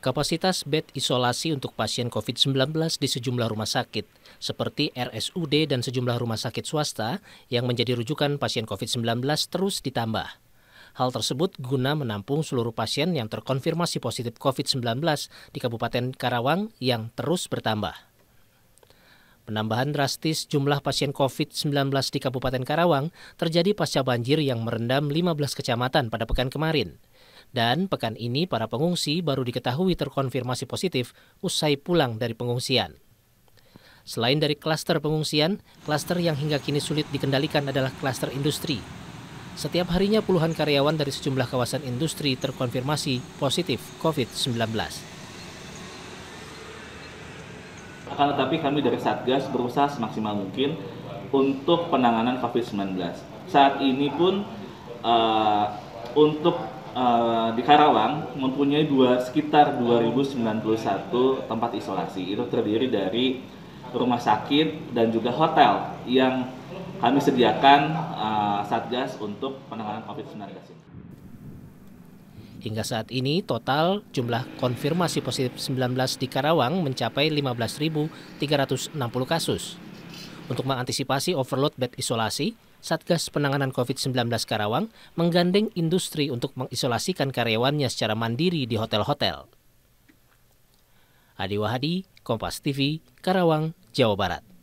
Kapasitas bed isolasi untuk pasien COVID-19 di sejumlah rumah sakit, seperti RSUD dan sejumlah rumah sakit swasta yang menjadi rujukan pasien COVID-19 terus ditambah. Hal tersebut guna menampung seluruh pasien yang terkonfirmasi positif COVID-19 di Kabupaten Karawang yang terus bertambah. Penambahan drastis jumlah pasien COVID-19 di Kabupaten Karawang terjadi pasca banjir yang merendam 15 kecamatan pada pekan kemarin. Dan pekan ini para pengungsi baru diketahui terkonfirmasi positif usai pulang dari pengungsian. Selain dari klaster pengungsian, klaster yang hingga kini sulit dikendalikan adalah klaster industri. Setiap harinya puluhan karyawan dari sejumlah kawasan industri terkonfirmasi positif COVID-19. Akan tetapi kami dari Satgas berusaha semaksimal mungkin untuk penanganan COVID-19. Saat ini pun uh, untuk Eh, di Karawang mempunyai dua sekitar 2091 tempat isolasi. Itu terdiri dari rumah sakit dan juga hotel yang kami sediakan uh, Satgas untuk penanganan COVID-19 ini. Hingga saat ini total jumlah konfirmasi positif 19 di Karawang mencapai 15.360 kasus. Untuk mengantisipasi overload bed isolasi, Satgas Penanganan COVID-19 Karawang menggandeng industri untuk mengisolasikan karyawannya secara mandiri di hotel-hotel. Adi Wahadi, Kompas TV, Karawang, Jawa Barat.